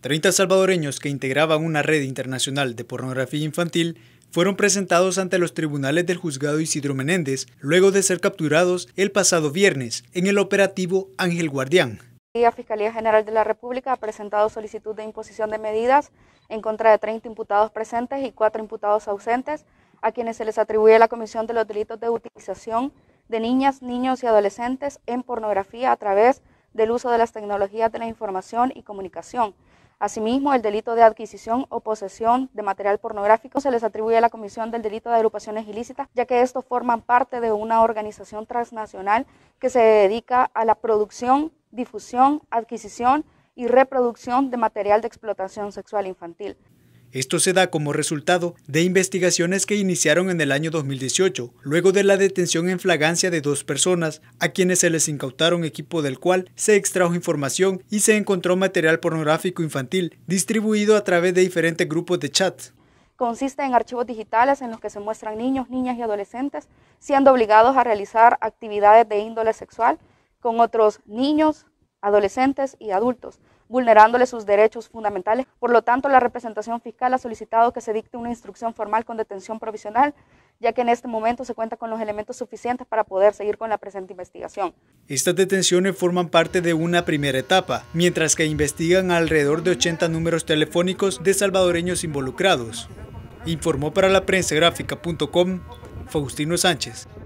30 salvadoreños que integraban una red internacional de pornografía infantil fueron presentados ante los tribunales del juzgado Isidro Menéndez luego de ser capturados el pasado viernes en el operativo Ángel Guardián. La Fiscalía General de la República ha presentado solicitud de imposición de medidas en contra de 30 imputados presentes y 4 imputados ausentes, a quienes se les atribuye la comisión de los delitos de utilización de niñas, niños y adolescentes en pornografía a través del uso de las tecnologías de la información y comunicación. Asimismo, el delito de adquisición o posesión de material pornográfico se les atribuye a la Comisión del Delito de Agrupaciones Ilícitas, ya que estos forman parte de una organización transnacional que se dedica a la producción, difusión, adquisición y reproducción de material de explotación sexual infantil. Esto se da como resultado de investigaciones que iniciaron en el año 2018, luego de la detención en flagancia de dos personas a quienes se les incautaron equipo del cual se extrajo información y se encontró material pornográfico infantil distribuido a través de diferentes grupos de chat. Consiste en archivos digitales en los que se muestran niños, niñas y adolescentes siendo obligados a realizar actividades de índole sexual con otros niños, adolescentes y adultos, vulnerándoles sus derechos fundamentales. Por lo tanto, la representación fiscal ha solicitado que se dicte una instrucción formal con detención provisional, ya que en este momento se cuenta con los elementos suficientes para poder seguir con la presente investigación. Estas detenciones forman parte de una primera etapa, mientras que investigan alrededor de 80 números telefónicos de salvadoreños involucrados. Informó para la prensa Faustino Sánchez.